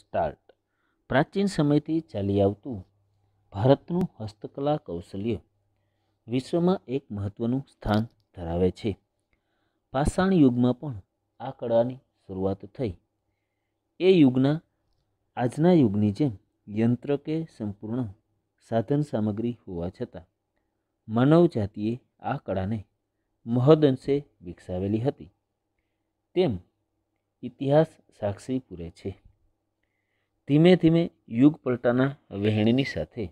start પ્રાચીન સમયથી ચાલી આવતું ભારતનું હસ્તકલા કૌશલ્ય વિશ્વમાં એક મહત્ત્વનું સ્થાન ધરાવે છે પાષાણ યુગમાં પણ આ કળાની શરૂઆત થઈ એ યુગના આજના યુગની જેમ યંત્ર કે સંપૂર્ણ સાધન સામગ્રી હોવા છતાં માનવજાતિએ આ કળાને મહદઅંશે વિકસાવેલી હતી તેમ ઇતિહાસ સાક્ષી પૂરે છે ધીમે ધીમે યુગ પલટાના વહેણની સાથે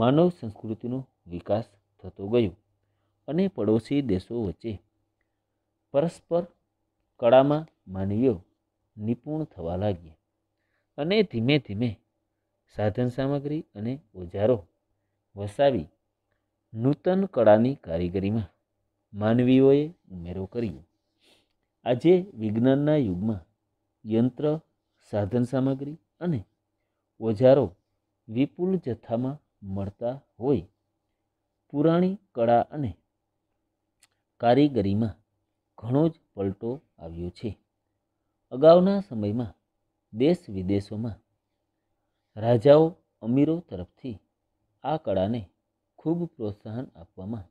માનવ સંસ્કૃતિનો વિકાસ થતો ગયો અને પડોશી દેશો વચ્ચે પરસ્પર કળામાં માનવીઓ નિપુણ થવા લાગ્યા અને ધીમે ધીમે સાધન સામગ્રી અને ઓજારો વસાવી નૂતન કળાની કારીગરીમાં માનવીઓએ ઉમેરો કર્યો આજે વિજ્ઞાનના યુગમાં યંત્ર સાધન સામગ્રી અને ઓજારો વિપુલ જથ્થામાં મળતા હોય પુરાણી કળા અને કારીગરીમાં ઘણો જ પલટો આવ્યો છે અગાઉના સમયમાં દેશ વિદેશોમાં રાજાઓ અમીરો તરફથી આ કળાને ખૂબ પ્રોત્સાહન આપવામાં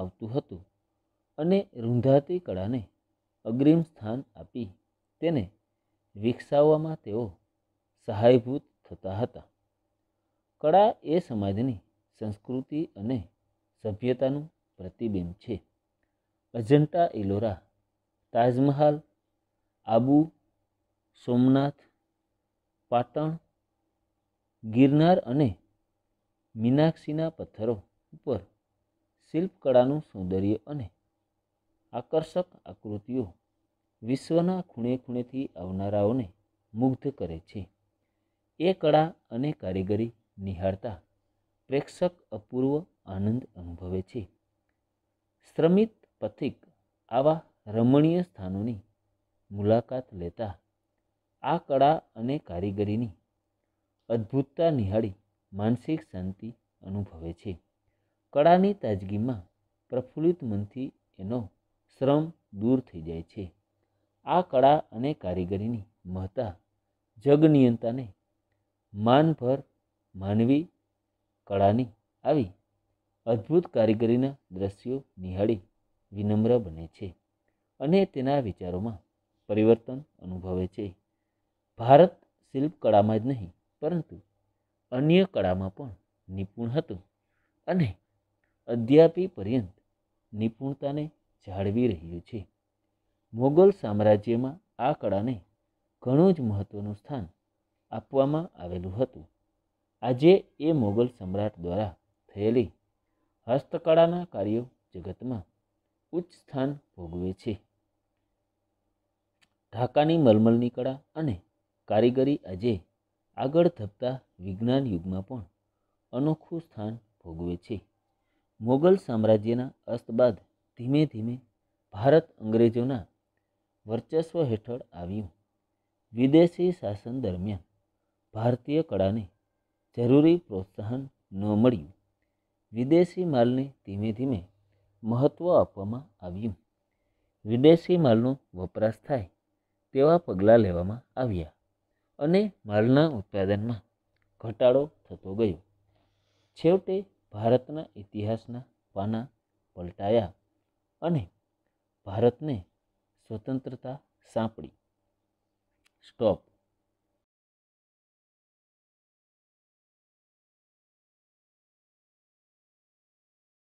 આવતું હતું અને રૂંધાતી કળાને અગ્રિમ સ્થાન આપી તેને વિકસાવવામાં તેઓ સહાયભૂત થતા હતા કળા એ સમાજની સંસ્કૃતિ અને સભ્યતાનું પ્રતિબિંબ છે અજંટા એલોરા તાજમહાલ આબુ સોમનાથ પાટણ ગિરનાર અને મીનાક્ષીના પથ્થરો ઉપર શિલ્પકળાનું સૌંદર્ય અને આકર્ષક આકૃતિઓ વિશ્વના ખૂણે ખૂણેથી આવનારાઓને મુગ્ધ કરે છે એ કળા અને કારીગરી નિહાળતા પ્રેક્ષક અપૂર્વ આનંદ અનુભવે છે શ્રમિત પથિક આવા રમણીય સ્થાનોની મુલાકાત લેતા આ કળા અને કારીગરીની અદ્ભુતતા નિહાળી માનસિક શાંતિ અનુભવે છે કળાની તાજગીમાં પ્રફુલ્લિત મનથી એનો શ્રમ દૂર થઈ જાય છે આ કળા અને કારીગરીની મહત્તા જગનિયંતાને માનભર માનવી કળાની આવી અદ્ભુત કારીગરીના દ્રશ્યો નિહાળી વિનમ્ર બને છે અને તેના વિચારોમાં પરિવર્તન અનુભવે છે ભારત શિલ્પકળામાં જ નહીં પરંતુ અન્ય કળામાં પણ નિપુણ હતું અને અદ્યાપી પર્યંત નિપુણતાને જાળવી રહ્યું છે મોગલ સામ્રાજ્યમાં આ કળાને ઘણું જ મહત્ત્વનું સ્થાન આપવામાં આવેલું હતું આજે એ મોગલ સમ્રાટ દ્વારા થયેલી હસ્તકળાના કાર્યો જગતમાં ઉચ્ચ સ્થાન ભોગવે છે ઢાકાની મલમલની કળા અને કારીગરી આજે આગળ ધપતા વિજ્ઞાન યુગમાં પણ અનોખું સ્થાન ભોગવે છે મોગલ સામ્રાજ્યના અસ્ત બાદ ધીમે ધીમે ભારત અંગ્રેજોના વર્ચસ્વ હેઠળ આવ્યું વિદેશી શાસન દરમિયાન ભારતીય કળાને જરૂરી પ્રોત્સાહન ન મળ્યું વિદેશી માલને ધીમે ધીમે મહત્ત્વ આપવામાં આવ્યું વિદેશી માલનો વપરાશ થાય તેવા પગલાં લેવામાં આવ્યા અને માલના ઉત્પાદનમાં ઘટાડો થતો ગયો છેવટે ભારતના ઇતિહાસના પાના પલટાયા અને ભારતને સ્વતંત્રતા સાંપડી સ્ટોપ